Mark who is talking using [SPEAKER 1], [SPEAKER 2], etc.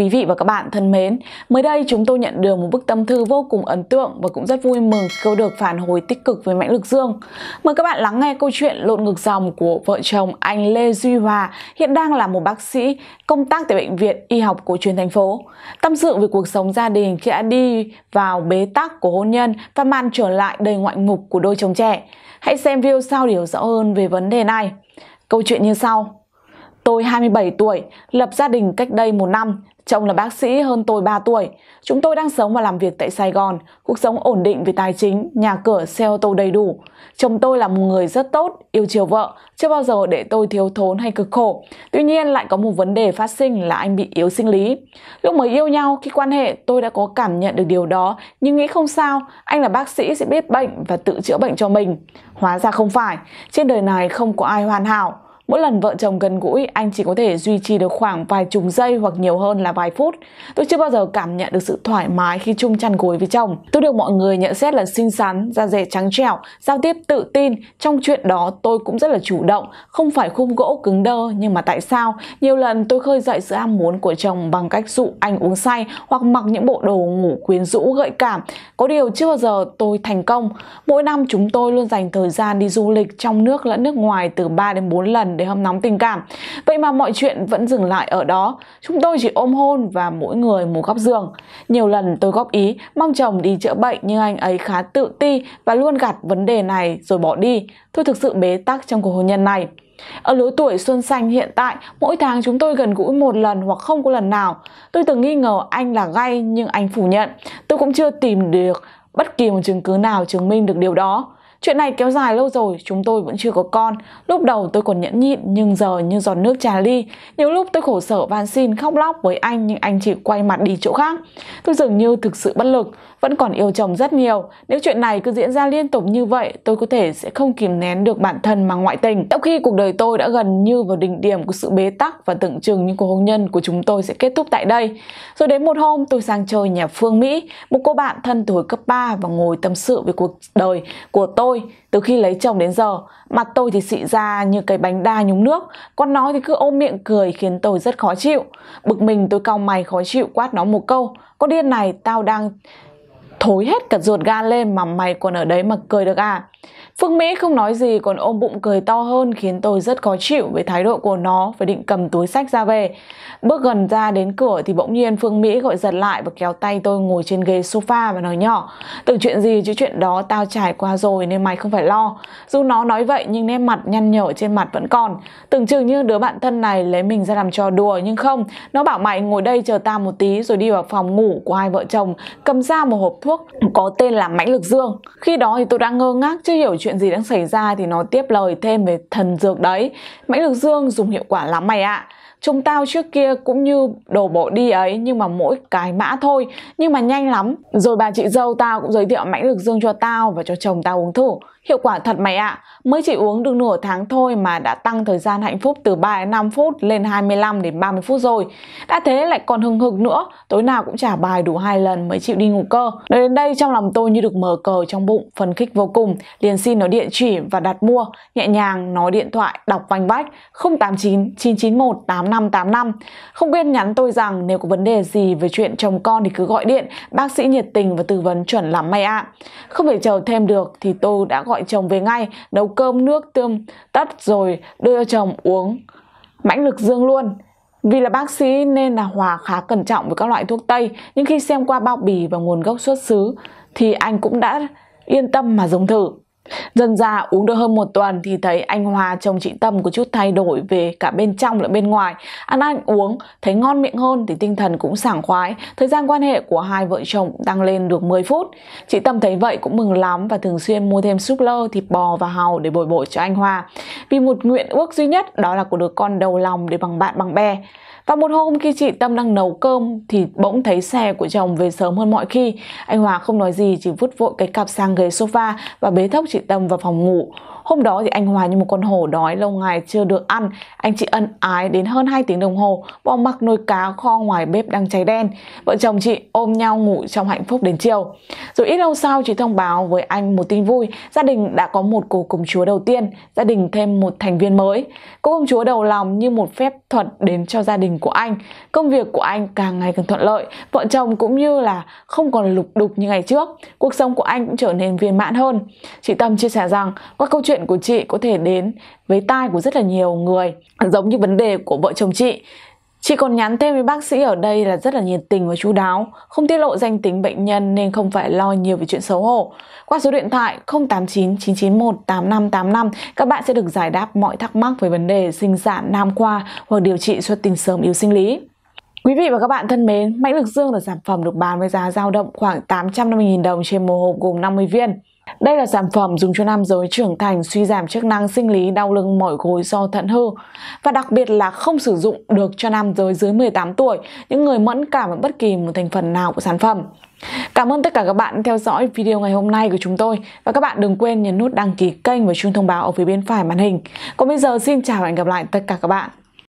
[SPEAKER 1] Quý vị và các bạn thân mến, mới đây chúng tôi nhận được một bức tâm thư vô cùng ấn tượng và cũng rất vui mừng khi câu được phản hồi tích cực với mạnh Lực Dương. Mời các bạn lắng nghe câu chuyện lộn ngược dòng của vợ chồng anh Lê Duy Hòa, hiện đang là một bác sĩ công tác tại Bệnh viện Y học cổ truyền thành phố. Tâm sự về cuộc sống gia đình khi đã đi vào bế tắc của hôn nhân và màn trở lại đầy ngoại ngục của đôi chồng trẻ. Hãy xem video sau để hiểu rõ hơn về vấn đề này. Câu chuyện như sau. Tôi 27 tuổi, lập gia đình cách đây một năm, chồng là bác sĩ hơn tôi 3 tuổi. Chúng tôi đang sống và làm việc tại Sài Gòn, cuộc sống ổn định về tài chính, nhà cửa, xe ô tô đầy đủ. Chồng tôi là một người rất tốt, yêu chiều vợ, chưa bao giờ để tôi thiếu thốn hay cực khổ. Tuy nhiên lại có một vấn đề phát sinh là anh bị yếu sinh lý. Lúc mới yêu nhau, khi quan hệ, tôi đã có cảm nhận được điều đó, nhưng nghĩ không sao, anh là bác sĩ sẽ biết bệnh và tự chữa bệnh cho mình. Hóa ra không phải, trên đời này không có ai hoàn hảo Mỗi lần vợ chồng gần gũi, anh chỉ có thể duy trì được khoảng vài chục giây hoặc nhiều hơn là vài phút. Tôi chưa bao giờ cảm nhận được sự thoải mái khi chung chăn gối với chồng. Tôi được mọi người nhận xét là xinh xắn, da dẻ trắng trẻo, giao tiếp tự tin. Trong chuyện đó tôi cũng rất là chủ động, không phải khung gỗ cứng đơ. Nhưng mà tại sao? Nhiều lần tôi khơi dậy sự ham muốn của chồng bằng cách dụ anh uống say hoặc mặc những bộ đồ ngủ quyến rũ gợi cảm. Có điều chưa bao giờ tôi thành công. Mỗi năm chúng tôi luôn dành thời gian đi du lịch trong nước lẫn nước ngoài từ 3 đến 4 lần để hâm nóng tình cảm. Vậy mà mọi chuyện vẫn dừng lại ở đó. Chúng tôi chỉ ôm hôn và mỗi người một góc giường. Nhiều lần tôi góp ý mong chồng đi chữa bệnh nhưng anh ấy khá tự ti và luôn gạt vấn đề này rồi bỏ đi. Tôi thực sự bế tắc trong cuộc hôn nhân này. Ở lứa tuổi xuân xanh hiện tại, mỗi tháng chúng tôi gần gũi một lần hoặc không có lần nào. Tôi từng nghi ngờ anh là gay nhưng anh phủ nhận. Tôi cũng chưa tìm được bất kỳ một chứng cứ nào chứng minh được điều đó. Chuyện này kéo dài lâu rồi, chúng tôi vẫn chưa có con. Lúc đầu tôi còn nhẫn nhịn nhưng giờ như giọt nước trà ly. Nhiều lúc tôi khổ sở van xin khóc lóc với anh nhưng anh chỉ quay mặt đi chỗ khác. Tôi dường như thực sự bất lực, vẫn còn yêu chồng rất nhiều. Nếu chuyện này cứ diễn ra liên tục như vậy, tôi có thể sẽ không kìm nén được bản thân mà ngoại tình. Trong khi cuộc đời tôi đã gần như vào đỉnh điểm của sự bế tắc và tưởng chừng như cuộc hôn nhân của chúng tôi sẽ kết thúc tại đây. Rồi đến một hôm tôi sang chơi nhà Phương Mỹ, một cô bạn thân tuổi cấp 3 và ngồi tâm sự về cuộc đời của tôi tôi từ khi lấy chồng đến giờ mặt tôi thì xị ra như cái bánh đa nhúng nước con nó thì cứ ôm miệng cười khiến tôi rất khó chịu bực mình tôi cau mày khó chịu quát nó một câu con điên này tao đang thối hết cả ruột gan lên mà mày còn ở đấy mà cười được à Phương Mỹ không nói gì còn ôm bụng cười to hơn khiến tôi rất khó chịu với thái độ của nó và định cầm túi sách ra về. Bước gần ra đến cửa thì bỗng nhiên Phương Mỹ gọi giật lại và kéo tay tôi ngồi trên ghế sofa và nói nhỏ Từ chuyện gì chứ chuyện đó tao trải qua rồi nên mày không phải lo. Dù nó nói vậy nhưng nét mặt nhăn nhở trên mặt vẫn còn. Tưởng chừng như đứa bạn thân này lấy mình ra làm trò đùa nhưng không. Nó bảo mày ngồi đây chờ tao một tí rồi đi vào phòng ngủ của hai vợ chồng cầm ra một hộp thuốc có tên là mãnh lực dương. Khi đó thì tôi đã ngơ ngác chưa hiểu chuyện chuyện gì đang xảy ra thì nó tiếp lời thêm về thần dược đấy. Mãnh lực dương dùng hiệu quả lắm mày ạ. À. Chúng tao trước kia cũng như đồ bộ đi ấy nhưng mà mỗi cái mã thôi, nhưng mà nhanh lắm. Rồi bà chị dâu tao cũng giới thiệu mãnh lực dương cho tao và cho chồng tao uống thử. Hiệu quả thật mày ạ, à. mới chỉ uống được nửa tháng thôi mà đã tăng thời gian hạnh phúc từ 3 đến 5 phút lên 25 đến 30 phút rồi. Đã thế lại còn hừng hực nữa, tối nào cũng trả bài đủ hai lần mới chịu đi ngủ cơ. Nói đến đây trong lòng tôi như được mở cờ trong bụng, phấn khích vô cùng, liền xin nó điện chỉ và đặt mua, nhẹ nhàng nói điện thoại, đọc vành bách 089 991 8 8585. Không quên nhắn tôi rằng nếu có vấn đề gì về chuyện chồng con thì cứ gọi điện, bác sĩ nhiệt tình và tư vấn chuẩn lắm may ạ. À. Không thể chờ thêm được thì tôi đã gọi chồng về ngay, nấu cơm nước tương tắt rồi đưa cho chồng uống mãnh lực dương luôn. Vì là bác sĩ nên là Hòa khá cẩn trọng với các loại thuốc Tây, nhưng khi xem qua bao bì và nguồn gốc xuất xứ thì anh cũng đã yên tâm mà dùng thử. Dần ra uống được hơn một tuần thì thấy anh Hòa chồng chị Tâm có chút thay đổi về cả bên trong lẫn bên ngoài. Ăn ăn uống, thấy ngon miệng hơn thì tinh thần cũng sảng khoái. Thời gian quan hệ của hai vợ chồng tăng lên được 10 phút. Chị Tâm thấy vậy cũng mừng lắm và thường xuyên mua thêm súp lơ, thịt bò và hàu để bồi bổ cho anh Hòa. Vì một nguyện ước duy nhất đó là của đứa con đầu lòng để bằng bạn bằng bè. Và một hôm khi chị Tâm đang nấu cơm thì bỗng thấy xe của chồng về sớm hơn mọi khi. Anh Hòa không nói gì chỉ vứt vội cái cặp sang ghế sofa và bế thốc chị Tâm vào phòng ngủ. Hôm đó thì anh Hòa như một con hổ đói lâu ngày chưa được ăn. Anh chị ân ái đến hơn 2 tiếng đồng hồ, bỏ mặc nồi cá kho ngoài bếp đang cháy đen. Vợ chồng chị ôm nhau ngủ trong hạnh phúc đến chiều. Rồi ít lâu sau chị thông báo với anh một tin vui, gia đình đã có một cô công chúa đầu tiên, gia đình thêm một thành viên mới. Cô công chúa đầu lòng như một phép thuật đến cho gia đình của anh. Công việc của anh càng ngày càng thuận lợi, vợ chồng cũng như là không còn lục đục như ngày trước. Cuộc sống của anh cũng trở nên viên mãn hơn. Chị Tâm chia sẻ rằng qua câu chuyện của chị có thể đến với tai của rất là nhiều người, giống như vấn đề của vợ chồng chị Chị còn nhắn thêm với bác sĩ ở đây là rất là nhiệt tình và chú đáo, không tiết lộ danh tính bệnh nhân nên không phải lo nhiều về chuyện xấu hổ. Qua số điện thoại 089 991 8585, các bạn sẽ được giải đáp mọi thắc mắc về vấn đề sinh sản nam khoa hoặc điều trị xuất tinh sớm yếu sinh lý. Quý vị và các bạn thân mến, mãnh lực dương là sản phẩm được bán với giá dao động khoảng 850.000 đồng trên một hộp gồm 50 viên. Đây là sản phẩm dùng cho nam giới trưởng thành suy giảm chức năng sinh lý đau lưng mỏi gối do thận hư và đặc biệt là không sử dụng được cho nam giới dưới 18 tuổi, những người mẫn cảm với bất kỳ một thành phần nào của sản phẩm. Cảm ơn tất cả các bạn theo dõi video ngày hôm nay của chúng tôi và các bạn đừng quên nhấn nút đăng ký kênh và chuông thông báo ở phía bên phải màn hình. Còn bây giờ xin chào và hẹn gặp lại tất cả các bạn.